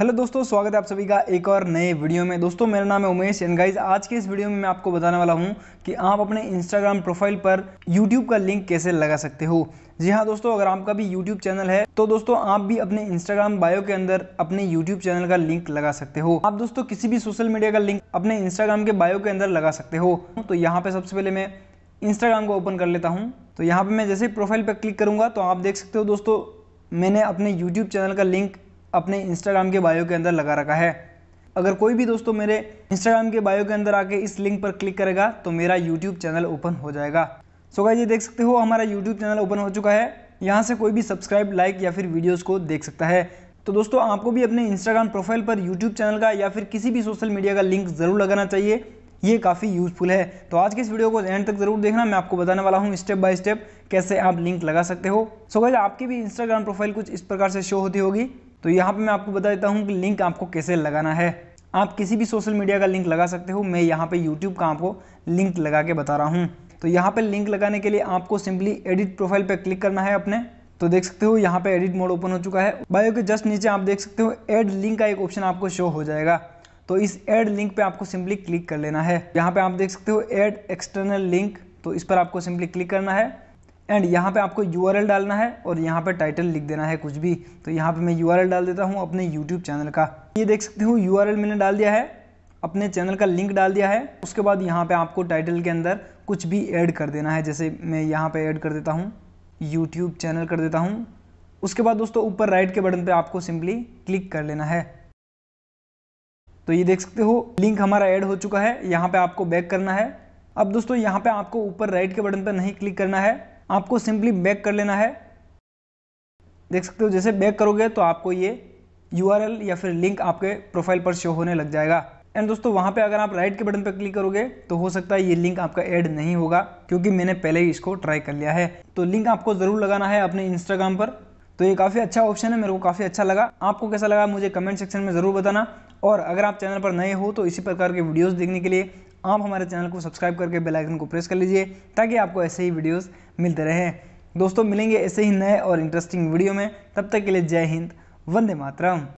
hello दोस्तों स्वागत है आप सभी का एक और नए वीडियो में दोस्तों मेरा नाम है उमेश एंड गाइज आज के इस वीडियो में मैं आपको बताने वाला हूं कि आप अपने इंस्टाग्राम प्रोफाइल पर यूट्यूब का लिंक कैसे लगा सकते हो जी हाँ दोस्तों अगर आपका भी यूट्यूब चैनल है तो दोस्तों आप भी अपने इंस्टाग्राम बायो के अंदर अपने यूट्यूब चैनल का लिंक लगा सकते हो आप दोस्तों किसी भी सोशल मीडिया का लिंक अपने इंस्टाग्राम के बायो के अंदर लगा सकते हो तो यहाँ पर सबसे पहले मैं इंस्टाग्राम को ओपन कर लेता हूँ तो यहाँ पर मैं जैसे प्रोफाइल पर क्लिक करूँगा तो आप देख सकते हो दोस्तों मैंने अपने यूट्यूब चैनल का लिंक अपने इंस्टाग्राम के बायो के अंदर लगा रखा है अगर कोई भी दोस्तों मेरे इंस्टाग्राम के बायो के अंदर आके इस लिंक पर क्लिक करेगा तो मेरा यूट्यूब चैनल ओपन हो जाएगा सो so ये देख सकते हो हमारा यूट्यूब चैनल ओपन हो चुका है यहाँ से कोई भी सब्सक्राइब लाइक या फिर वीडियोज़ को देख सकता है तो दोस्तों आपको भी अपने इंस्टाग्राम प्रोफाइल पर यूट्यूब चैनल का या फिर किसी भी सोशल मीडिया का लिंक ज़रूर लगाना चाहिए ये काफ़ी यूजफुल है तो आज के इस वीडियो को एंड तक जरूर देखना मैं आपको बताने वाला हूँ स्टेप बाय स्टेप कैसे आप लिंक लगा सकते हो सो so आपकी भी इंस्टाग्राम प्रोफाइल कुछ इस प्रकार से शो होती होगी तो यहाँ पे मैं आपको बता देता हूँ कि लिंक आपको कैसे लगाना है आप किसी भी सोशल मीडिया का लिंक लगा सकते हो मैं यहाँ पे यूट्यूब का आपको लिंक लगा के बता रहा हूँ तो यहाँ पे लिंक लगाने के लिए आपको सिंपली एडिट प्रोफाइल पे क्लिक करना है अपने तो देख सकते हो यहाँ पे एडिट मोड ओपन हो चुका है बायो के जस्ट नीचे आप देख सकते हो एड लिंक का एक ऑप्शन आपको शो हो जाएगा तो इस एड लिंक पे आपको सिंपली क्लिक कर लेना है यहाँ पे आप देख सकते हो एड एक्सटर्नल लिंक तो इस पर आपको सिंपली क्लिक करना है एंड यहाँ पे आपको यू डालना है और यहाँ पे टाइटल लिख देना है कुछ भी तो यहाँ पे मैं यू डाल देता हूँ अपने यूट्यूब चैनल का ये देख सकते हो यू मैंने डाल दिया है अपने चैनल का लिंक डाल दिया है उसके बाद यहाँ पे आपको टाइटल के अंदर कुछ भी ऐड कर देना है जैसे मैं यहाँ पे ऐड कर देता हूँ यूट्यूब चैनल कर देता हूँ उसके बाद दोस्तों ऊपर राइट के बटन पे आपको सिंपली क्लिक कर लेना है तो ये देख सकते हो लिंक हमारा ऐड हो चुका है यहाँ पे आपको बैक करना है अब दोस्तों यहाँ पे आपको ऊपर राइट के बटन पर नहीं क्लिक करना है आपको सिंपली बैक कर लेना है देख सकते हो जैसे बैक करोगे तो आपको ये यू या फिर लिंक आपके प्रोफाइल पर शो होने लग जाएगा एंड दोस्तों वहां पे अगर आप राइट के बटन पर क्लिक करोगे तो हो सकता है ये लिंक आपका ऐड नहीं होगा क्योंकि मैंने पहले ही इसको ट्राई कर लिया है तो लिंक आपको ज़रूर लगाना है अपने इंस्टाग्राम पर तो ये काफ़ी अच्छा ऑप्शन है मेरे को काफ़ी अच्छा लगा आपको कैसा लगा मुझे कमेंट सेक्शन में ज़रूर बताना और अगर आप चैनल पर नए हो तो इसी प्रकार के वीडियोज़ देखने के लिए आप हमारे चैनल को सब्सक्राइब करके बेलाइकन को प्रेस कर लीजिए ताकि आपको ऐसे ही वीडियोज़ मिलते रहे दोस्तों मिलेंगे ऐसे ही नए और इंटरेस्टिंग वीडियो में तब तक के लिए जय हिंद वंदे मातरम